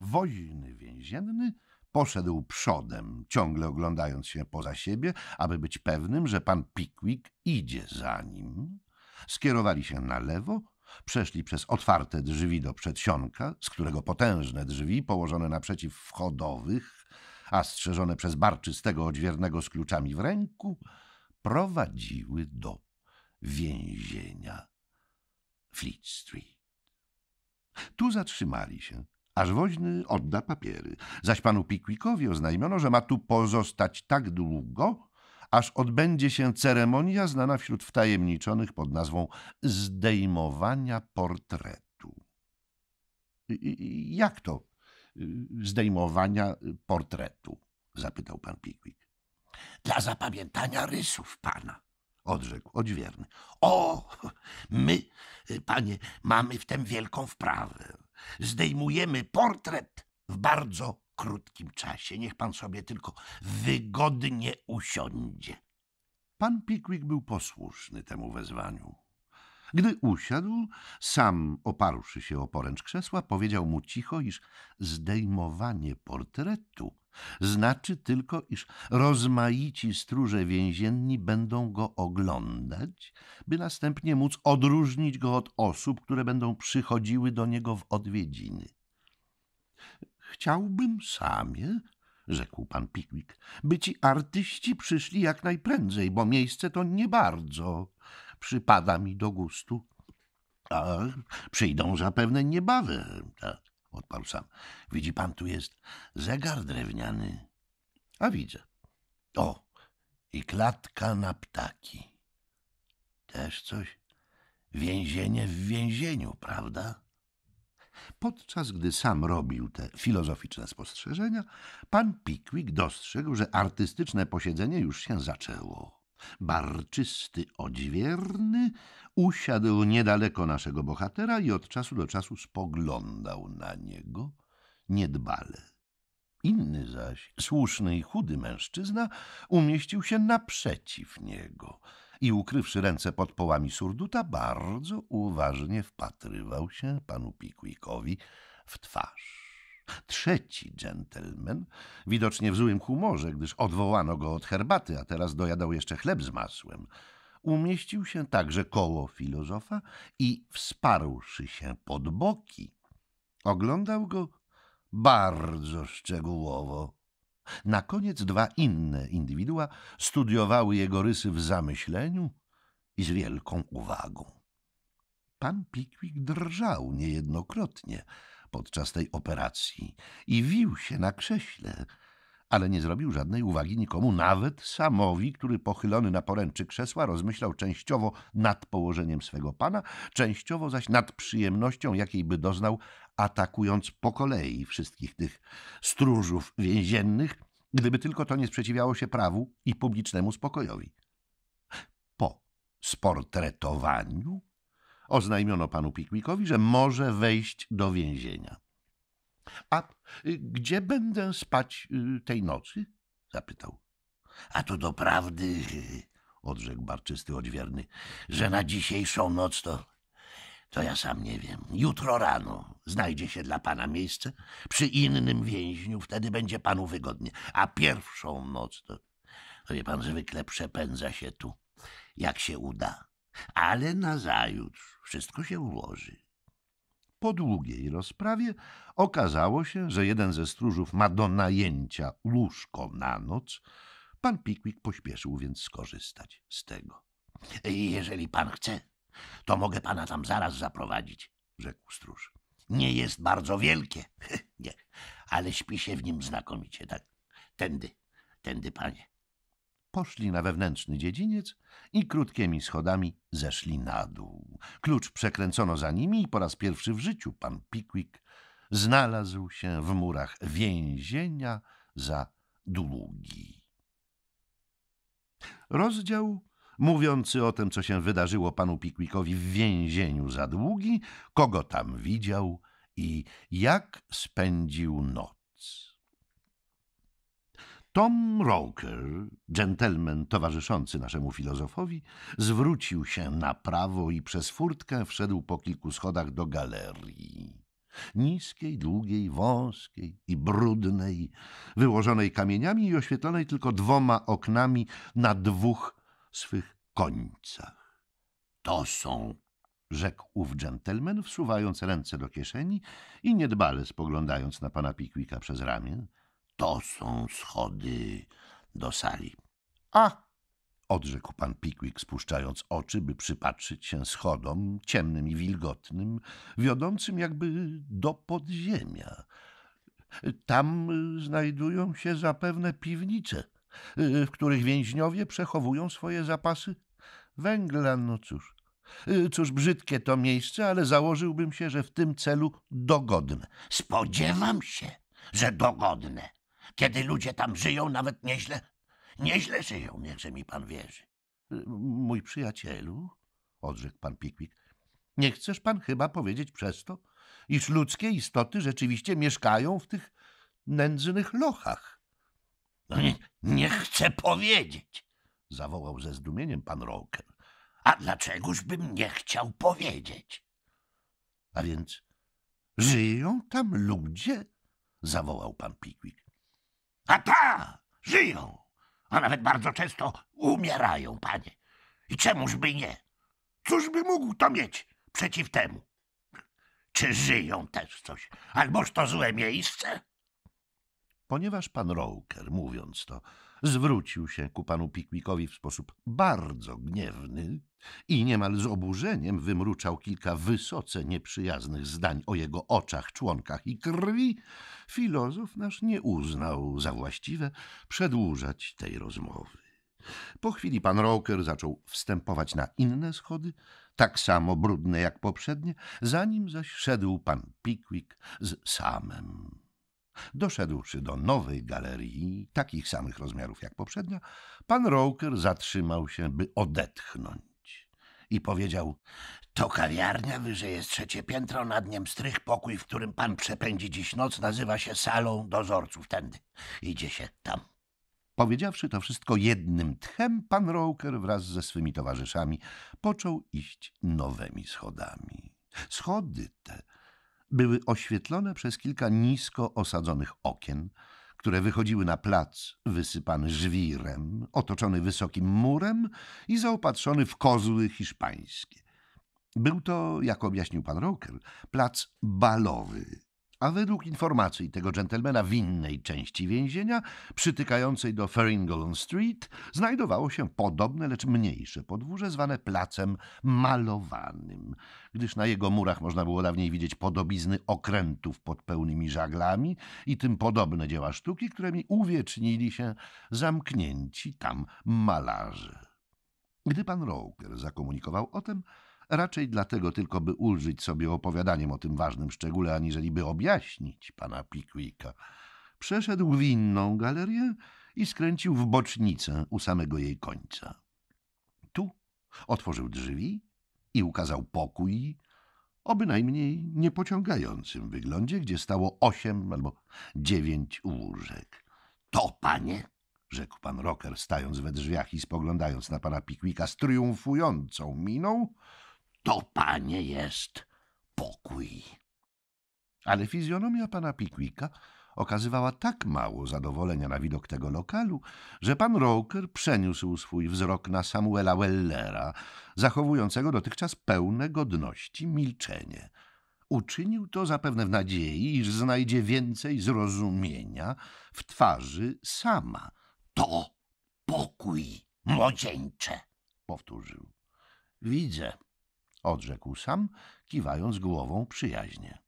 Woźny więzienny poszedł przodem, ciągle oglądając się poza siebie, aby być pewnym, że pan Pickwick idzie za nim. Skierowali się na lewo, przeszli przez otwarte drzwi do przedsionka, z którego potężne drzwi położone naprzeciw wchodowych, a strzeżone przez barczystego odźwiernego z kluczami w ręku, prowadziły do więzienia Fleet Street. Tu zatrzymali się, aż woźny odda papiery. Zaś panu Pikwikowi oznajmiono, że ma tu pozostać tak długo, aż odbędzie się ceremonia znana wśród wtajemniczonych pod nazwą zdejmowania portretu. Jak to y, zdejmowania portretu? zapytał pan Pickwick. Dla zapamiętania rysów pana, odrzekł odźwierny. O, my, y, panie, mamy w tym wielką wprawę. Zdejmujemy portret w bardzo krótkim czasie. Niech pan sobie tylko wygodnie usiądzie. Pan Pickwick był posłuszny temu wezwaniu. Gdy usiadł, sam oparłszy się o poręcz krzesła, powiedział mu cicho, iż zdejmowanie portretu znaczy tylko, iż rozmaici stróże więzienni będą go oglądać, by następnie móc odróżnić go od osób, które będą przychodziły do niego w odwiedziny. Chciałbym samie, rzekł pan Pickwick, by ci artyści przyszli jak najprędzej, bo miejsce to nie bardzo przypada mi do gustu. A przyjdą zapewne niebawem, tak? odparł sam. Widzi pan, tu jest zegar drewniany. A widzę. O, i klatka na ptaki. Też coś? Więzienie w więzieniu, prawda? Podczas gdy sam robił te filozoficzne spostrzeżenia, pan Pickwick dostrzegł, że artystyczne posiedzenie już się zaczęło. Barczysty, odźwierny usiadł niedaleko naszego bohatera i od czasu do czasu spoglądał na niego niedbale. Inny zaś, słuszny i chudy mężczyzna, umieścił się naprzeciw niego i ukrywszy ręce pod połami surduta, bardzo uważnie wpatrywał się panu Pikwickowi w twarz. Trzeci dżentelmen, widocznie w złym humorze, gdyż odwołano go od herbaty, a teraz dojadał jeszcze chleb z masłem – umieścił się także koło filozofa i wsparłszy się pod boki, oglądał go bardzo szczegółowo. Na koniec dwa inne indywidua studiowały jego rysy w zamyśleniu i z wielką uwagą. Pan Pickwick drżał niejednokrotnie podczas tej operacji i wił się na krześle, ale nie zrobił żadnej uwagi nikomu, nawet Samowi, który pochylony na poręczy krzesła rozmyślał częściowo nad położeniem swego pana, częściowo zaś nad przyjemnością, jakiej by doznał, atakując po kolei wszystkich tych stróżów więziennych, gdyby tylko to nie sprzeciwiało się prawu i publicznemu spokojowi. Po sportretowaniu oznajmiono panu Pikwikowi, że może wejść do więzienia. A y, gdzie będę spać y, tej nocy? zapytał. A to doprawdy, odrzekł barczysty odźwierny, że na dzisiejszą noc to to ja sam nie wiem. Jutro rano znajdzie się dla pana miejsce przy innym więźniu, wtedy będzie panu wygodnie. A pierwszą noc to, to wie pan, zwykle przepędza się tu, jak się uda. Ale nazajutrz wszystko się ułoży. Po długiej rozprawie okazało się, że jeden ze stróżów ma do najęcia łóżko na noc. Pan Pickwick pośpieszył więc skorzystać z tego. — Jeżeli pan chce, to mogę pana tam zaraz zaprowadzić — rzekł stróż. — Nie jest bardzo wielkie, nie, ale śpi się w nim znakomicie. Tak. Tędy, tędy, panie. Poszli na wewnętrzny dziedziniec i krótkimi schodami zeszli na dół. Klucz przekręcono za nimi i po raz pierwszy w życiu pan Pickwick znalazł się w murach więzienia za długi. Rozdział mówiący o tym, co się wydarzyło panu Pickwickowi w więzieniu za długi, kogo tam widział i jak spędził noc. Tom Roker, dżentelmen towarzyszący naszemu filozofowi, zwrócił się na prawo i przez furtkę wszedł po kilku schodach do galerii. Niskiej, długiej, wąskiej i brudnej, wyłożonej kamieniami i oświetlonej tylko dwoma oknami na dwóch swych końcach. To są rzekł ów dżentelmen, wsuwając ręce do kieszeni i niedbale spoglądając na pana Pikwika przez ramię. To są schody do sali. A! odrzekł pan Pickwick, spuszczając oczy, by przypatrzyć się schodom ciemnym i wilgotnym, wiodącym jakby do podziemia. Tam znajdują się zapewne piwnice, w których więźniowie przechowują swoje zapasy węgla. No cóż, cóż brzydkie to miejsce, ale założyłbym się, że w tym celu dogodne. Spodziewam się, że dogodne kiedy ludzie tam żyją nawet nieźle? Nieźle żyją, niechże mi pan wierzy. Y, mój przyjacielu, odrzekł pan Pikwik, nie chcesz pan chyba powiedzieć przez to, iż ludzkie istoty rzeczywiście mieszkają w tych nędznych lochach. No nie, nie chcę powiedzieć, zawołał ze zdumieniem pan Roker. A dlaczegoż bym nie chciał powiedzieć? A więc żyją tam ludzie? zawołał pan Pikwik. A ta, żyją, a nawet bardzo często umierają, panie. I czemużby nie? Cóż by mógł to mieć przeciw temu? Czy żyją też coś? Alboż to złe miejsce? Ponieważ pan Roker, mówiąc to, zwrócił się ku panu Pikwikowi w sposób bardzo gniewny i niemal z oburzeniem wymruczał kilka wysoce nieprzyjaznych zdań o jego oczach, członkach i krwi, filozof nasz nie uznał za właściwe przedłużać tej rozmowy. Po chwili pan Roker zaczął wstępować na inne schody, tak samo brudne jak poprzednie, zanim zaś szedł pan Pickwick z samym. Doszedłszy do nowej galerii, takich samych rozmiarów jak poprzednia, pan Roker zatrzymał się, by odetchnąć. I powiedział, to kawiarnia, wyżej jest trzecie piętro, nad niem strych pokój, w którym pan przepędzi dziś noc, nazywa się salą dozorców. Tędy idzie się tam. Powiedziawszy to wszystko jednym tchem, pan Roker wraz ze swymi towarzyszami począł iść nowymi schodami. Schody te były oświetlone przez kilka nisko osadzonych okien, które wychodziły na plac wysypany żwirem, otoczony wysokim murem i zaopatrzony w kozły hiszpańskie. Był to, jak objaśnił pan Roker, plac balowy, a według informacji tego dżentelmena w innej części więzienia, przytykającej do Farringdon Street, znajdowało się podobne, lecz mniejsze podwórze zwane placem malowanym, gdyż na jego murach można było dawniej widzieć podobizny okrętów pod pełnymi żaglami i tym podobne dzieła sztuki, którymi uwiecznili się zamknięci tam malarze. Gdy pan Roker zakomunikował o tym, raczej dlatego tylko, by ulżyć sobie opowiadaniem o tym ważnym szczególe, aniżeli by objaśnić pana Pickwicka. Przeszedł w inną galerię i skręcił w bocznicę u samego jej końca. Tu otworzył drzwi i ukazał pokój o bynajmniej niepociągającym wyglądzie, gdzie stało osiem albo dziewięć łóżek. To, panie, rzekł pan Rocker, stając we drzwiach i spoglądając na pana Pickwicka z triumfującą miną – to, panie, jest pokój. Ale fizjonomia pana Pikwika okazywała tak mało zadowolenia na widok tego lokalu, że pan Roker przeniósł swój wzrok na Samuela Wellera, zachowującego dotychczas pełne godności milczenie. Uczynił to zapewne w nadziei, iż znajdzie więcej zrozumienia w twarzy sama. To pokój, młodzieńcze, powtórzył. Widzę, odrzekł sam, kiwając głową przyjaźnie.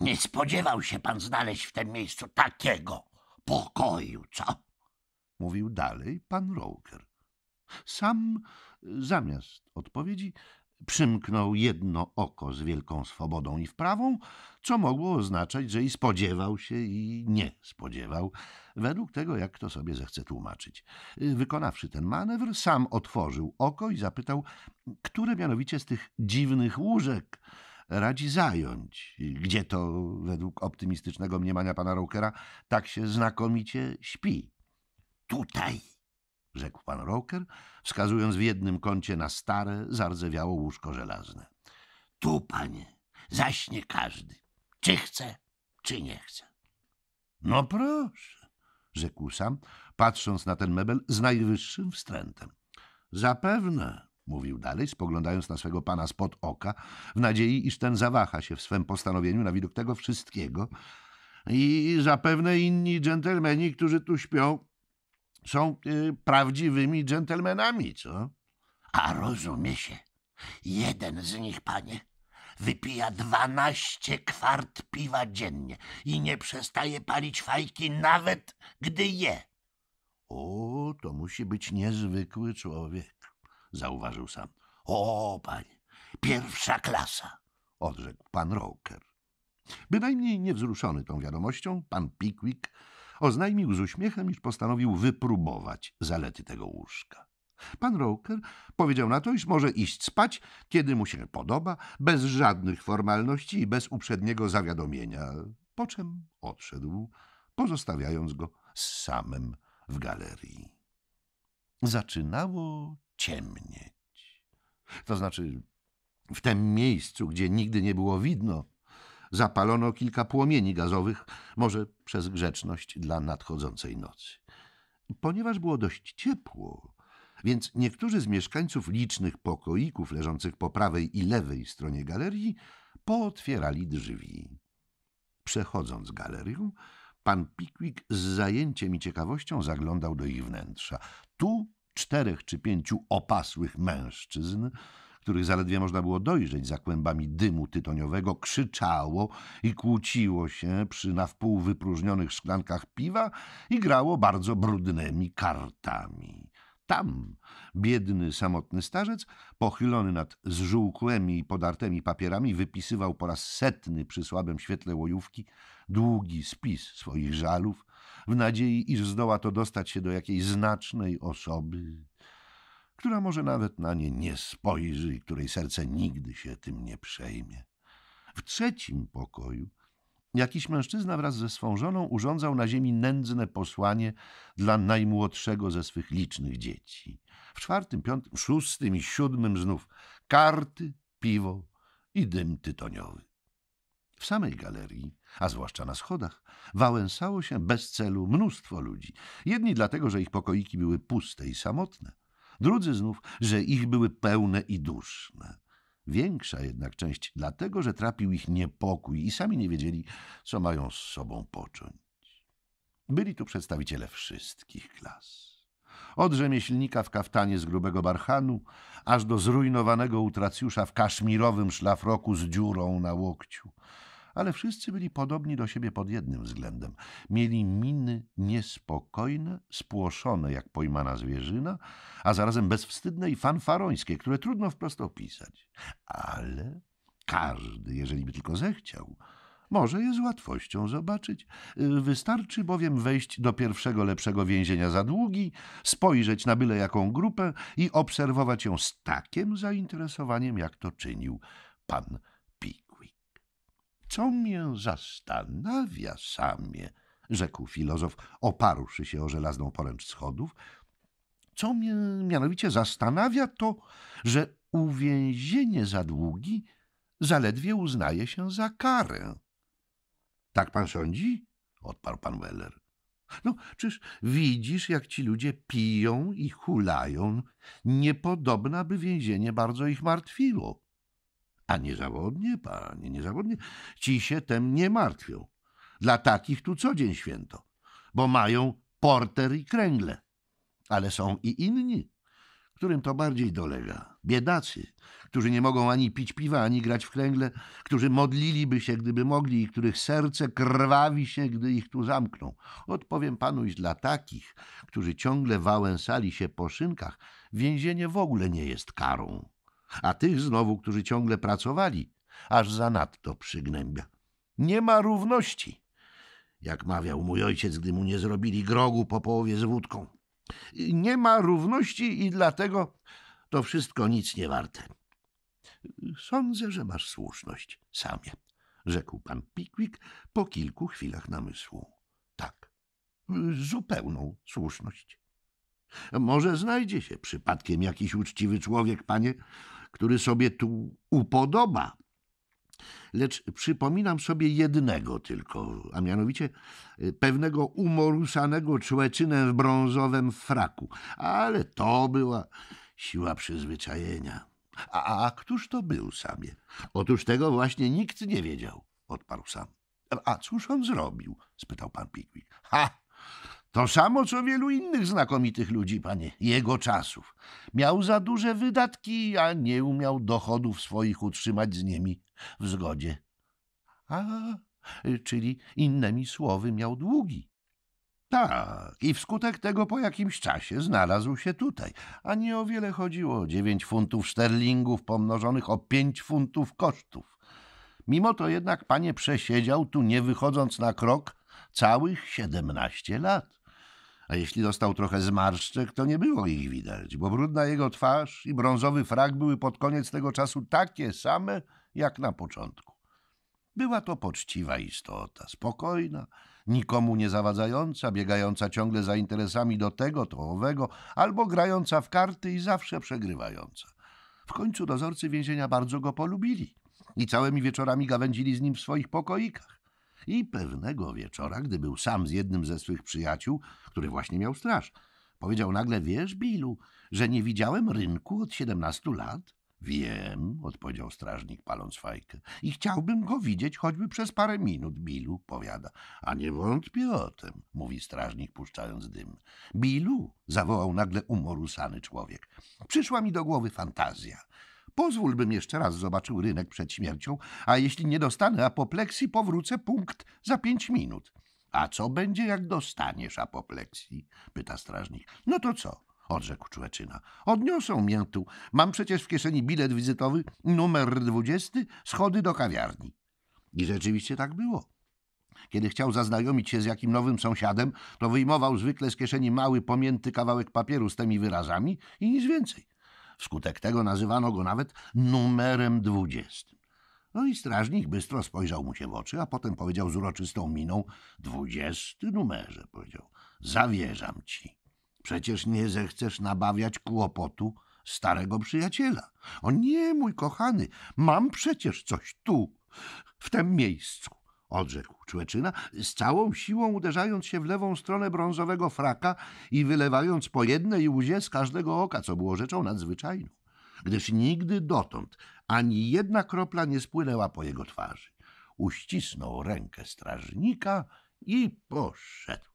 Nie spodziewał się pan znaleźć w tym miejscu takiego pokoju, co? Mówił dalej pan Roker. Sam, zamiast odpowiedzi, przymknął jedno oko z wielką swobodą i wprawą, co mogło oznaczać, że i spodziewał się, i nie spodziewał, według tego, jak to sobie zechce tłumaczyć. Wykonawszy ten manewr, sam otworzył oko i zapytał, które mianowicie z tych dziwnych łóżek radzi zająć, gdzie to, według optymistycznego mniemania pana Rokera, tak się znakomicie śpi. Tutaj, rzekł pan Roker, wskazując w jednym kącie na stare, zardzewiało łóżko żelazne. Tu, panie, zaśnie każdy, czy chce, czy nie chce. No proszę, rzekł sam, patrząc na ten mebel z najwyższym wstrętem. Zapewne, mówił dalej, spoglądając na swego pana spod oka, w nadziei, iż ten zawaha się w swym postanowieniu na widok tego wszystkiego, i zapewne inni dżentelmeni, którzy tu śpią, są y, prawdziwymi dżentelmenami, co? A rozumie się. Jeden z nich, panie, wypija dwanaście kwart piwa dziennie i nie przestaje palić fajki nawet gdy je. O, to musi być niezwykły człowiek, zauważył sam. O, panie, pierwsza klasa, odrzekł pan Roker. Bynajmniej niewzruszony tą wiadomością, pan Pickwick Oznajmił z uśmiechem, iż postanowił wypróbować zalety tego łóżka. Pan Roker powiedział na to, iż może iść spać, kiedy mu się podoba, bez żadnych formalności i bez uprzedniego zawiadomienia, po czym odszedł, pozostawiając go z samym w galerii. Zaczynało ciemnieć. To znaczy w tym miejscu, gdzie nigdy nie było widno, zapalono kilka płomieni gazowych, może przez grzeczność dla nadchodzącej nocy. Ponieważ było dość ciepło, więc niektórzy z mieszkańców licznych pokoików leżących po prawej i lewej stronie galerii pootwierali drzwi. Przechodząc galerią, pan Pickwick z zajęciem i ciekawością zaglądał do ich wnętrza. Tu czterech czy pięciu opasłych mężczyzn których zaledwie można było dojrzeć za kłębami dymu tytoniowego, krzyczało i kłóciło się przy na wpół wypróżnionych szklankach piwa i grało bardzo brudnymi kartami. Tam biedny, samotny starzec, pochylony nad zżółkłymi i podartymi papierami, wypisywał po raz setny przy słabym świetle łojówki długi spis swoich żalów, w nadziei, iż zdoła to dostać się do jakiejś znacznej osoby która może nawet na nie nie spojrzy i której serce nigdy się tym nie przejmie. W trzecim pokoju jakiś mężczyzna wraz ze swą żoną urządzał na ziemi nędzne posłanie dla najmłodszego ze swych licznych dzieci. W czwartym, piątym, szóstym i siódmym znów karty, piwo i dym tytoniowy. W samej galerii, a zwłaszcza na schodach, wałęsało się bez celu mnóstwo ludzi. Jedni dlatego, że ich pokoiki były puste i samotne, drudzy znów, że ich były pełne i duszne. Większa jednak część dlatego, że trapił ich niepokój i sami nie wiedzieli, co mają z sobą począć. Byli tu przedstawiciele wszystkich klas. Od rzemieślnika w kaftanie z grubego barchanu, aż do zrujnowanego utracjusza w kaszmirowym szlafroku z dziurą na łokciu ale wszyscy byli podobni do siebie pod jednym względem. Mieli miny niespokojne, spłoszone jak pojmana zwierzyna, a zarazem bezwstydne i fanfarońskie, które trudno wprost opisać. Ale każdy, jeżeli by tylko zechciał, może je z łatwością zobaczyć. Y, wystarczy bowiem wejść do pierwszego lepszego więzienia za długi, spojrzeć na byle jaką grupę i obserwować ją z takim zainteresowaniem, jak to czynił pan co mię zastanawia samie, rzekł filozof, oparłszy się o żelazną poręcz schodów, co mnie mianowicie zastanawia, to, że uwięzienie za długi zaledwie uznaje się za karę. Tak pan sądzi? odparł pan Weller. No, czyż widzisz, jak ci ludzie piją i hulają? Niepodobna by więzienie bardzo ich martwiło. A niezawodnie, panie, niezawodnie. Ci się tem nie martwią. Dla takich tu co dzień święto, bo mają porter i kręgle. Ale są i inni, którym to bardziej dolega. Biedacy, którzy nie mogą ani pić piwa, ani grać w kręgle, którzy modliliby się, gdyby mogli i których serce krwawi się, gdy ich tu zamkną. Odpowiem panu, iż dla takich, którzy ciągle wałęsali się po szynkach, więzienie w ogóle nie jest karą a tych znowu, którzy ciągle pracowali, aż zanadto przygnębia. Nie ma równości, jak mawiał mój ojciec, gdy mu nie zrobili grogu po połowie z wódką. Nie ma równości i dlatego to wszystko nic nie warte. Sądzę, że masz słuszność, samie, rzekł pan Pickwick po kilku chwilach namysłu. Tak, zupełną słuszność. Może znajdzie się przypadkiem jakiś uczciwy człowiek, panie, który sobie tu upodoba. Lecz przypominam sobie jednego tylko, a mianowicie y, pewnego umorusanego człeczynę w brązowym fraku. Ale to była siła przyzwyczajenia. A, a któż to był samie? Otóż tego właśnie nikt nie wiedział, odparł sam. A cóż on zrobił? spytał pan Piklik. Ha! To samo, co wielu innych znakomitych ludzi, panie, jego czasów. Miał za duże wydatki, a nie umiał dochodów swoich utrzymać z nimi w zgodzie. A, czyli innymi słowy miał długi. Tak, i wskutek tego po jakimś czasie znalazł się tutaj, a nie o wiele chodziło dziewięć funtów szterlingów pomnożonych o pięć funtów kosztów. Mimo to jednak panie przesiedział tu, nie wychodząc na krok, całych siedemnaście lat a jeśli dostał trochę zmarszczek, to nie było ich widać, bo brudna jego twarz i brązowy frak były pod koniec tego czasu takie same, jak na początku. Była to poczciwa istota, spokojna, nikomu nie zawadzająca, biegająca ciągle za interesami do tego, to owego, albo grająca w karty i zawsze przegrywająca. W końcu dozorcy więzienia bardzo go polubili i całymi wieczorami gawędzili z nim w swoich pokoikach. I pewnego wieczora, gdy był sam z jednym ze swych przyjaciół, który właśnie miał straż, powiedział nagle, wiesz, Bilu, że nie widziałem rynku od siedemnastu lat? Wiem, odpowiedział strażnik, paląc fajkę. I chciałbym go widzieć choćby przez parę minut, Bilu, powiada. A nie wątpię o tym, mówi strażnik, puszczając dym. Bilu, zawołał nagle umorusany człowiek. Przyszła mi do głowy fantazja. Pozwól, bym jeszcze raz zobaczył rynek przed śmiercią, a jeśli nie dostanę apopleksji, powrócę punkt za pięć minut. A co będzie, jak dostaniesz apopleksji? pyta strażnik. No to co? odrzekł Człeczyna. Odniosą mię tu. Mam przecież w kieszeni bilet wizytowy, numer dwudziesty, schody do kawiarni. I rzeczywiście tak było. Kiedy chciał zaznajomić się z jakim nowym sąsiadem, to wyjmował zwykle z kieszeni mały, pomięty kawałek papieru z tymi wyrazami i nic więcej. Wskutek tego nazywano go nawet numerem dwudziestym. No i strażnik bystro spojrzał mu się w oczy, a potem powiedział z uroczystą miną — dwudziesty numerze — powiedział — zawierzam ci. Przecież nie zechcesz nabawiać kłopotu starego przyjaciela. O nie, mój kochany, mam przecież coś tu, w tym miejscu odrzekł Człeczyna, z całą siłą uderzając się w lewą stronę brązowego fraka i wylewając po jednej łzie z każdego oka, co było rzeczą nadzwyczajną, gdyż nigdy dotąd ani jedna kropla nie spłynęła po jego twarzy. Uścisnął rękę strażnika i poszedł.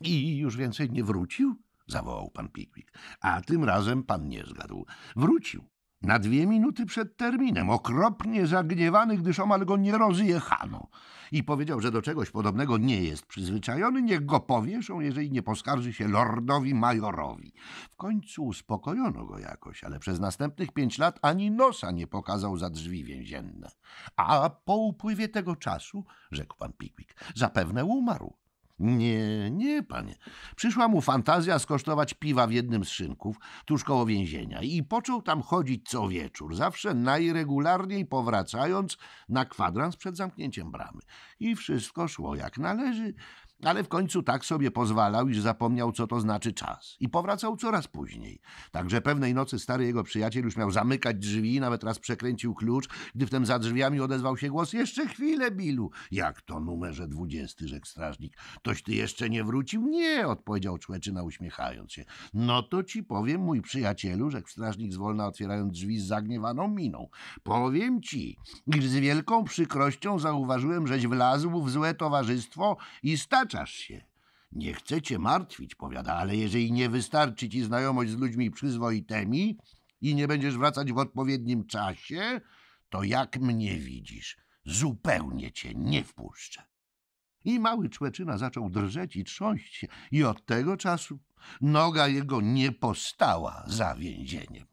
I już więcej nie wrócił? zawołał pan Pikwik. A tym razem pan nie zgadł. Wrócił na dwie minuty przed terminem, okropnie zagniewany, gdyż omal go nie rozjechano i powiedział, że do czegoś podobnego nie jest przyzwyczajony, niech go powieszą, jeżeli nie poskarży się lordowi majorowi. W końcu uspokojono go jakoś, ale przez następnych pięć lat ani nosa nie pokazał za drzwi więzienne. A po upływie tego czasu, rzekł pan Pickwick, zapewne umarł. Nie, nie, panie. Przyszła mu fantazja skosztować piwa w jednym z szynków, tuż koło więzienia i począł tam chodzić co wieczór, zawsze najregularniej powracając na kwadrans przed zamknięciem bramy. I wszystko szło jak należy. Ale w końcu tak sobie pozwalał, iż zapomniał, co to znaczy czas. I powracał coraz później. Także pewnej nocy stary jego przyjaciel już miał zamykać drzwi, nawet raz przekręcił klucz, gdy wtem za drzwiami odezwał się głos: Jeszcze chwilę, Bilu. Jak to numerze dwudziesty, rzekł strażnik. Toś ty jeszcze nie wrócił? Nie, odpowiedział człeczyna uśmiechając się. No to ci powiem, mój przyjacielu, rzekł strażnik zwolna otwierając drzwi z zagniewaną miną. Powiem ci, iż z wielką przykrością zauważyłem, żeś wlazł w złe towarzystwo i stać przekraczasz się. Nie chcę cię martwić, powiada, ale jeżeli nie wystarczy ci znajomość z ludźmi przyzwoitymi i nie będziesz wracać w odpowiednim czasie, to jak mnie widzisz, zupełnie cię nie wpuszczę. I mały człeczyna zaczął drżeć i trząść się i od tego czasu noga jego nie postała za więzieniem.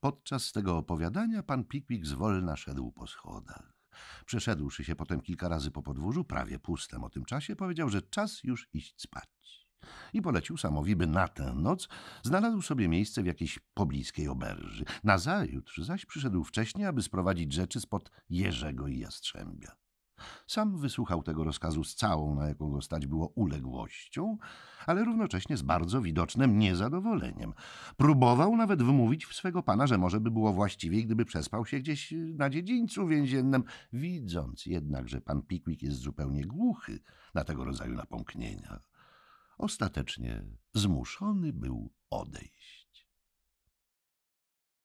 Podczas tego opowiadania pan Pikwik zwolna szedł po schodach. Przeszedłszy się potem kilka razy po podwórzu, prawie pustem. o tym czasie, powiedział, że czas już iść spać. I polecił Samowi, by na tę noc znalazł sobie miejsce w jakiejś pobliskiej oberży. Nazajutrz zaś przyszedł wcześniej, aby sprowadzić rzeczy spod Jerzego i Jastrzębia. Sam wysłuchał tego rozkazu z całą, na jaką go stać było, uległością, ale równocześnie z bardzo widocznym niezadowoleniem. Próbował nawet wmówić w swego pana, że może by było właściwiej, gdyby przespał się gdzieś na dziedzińcu więziennym, widząc jednak, że pan Pikwick jest zupełnie głuchy na tego rodzaju napomknienia. Ostatecznie zmuszony był odejść.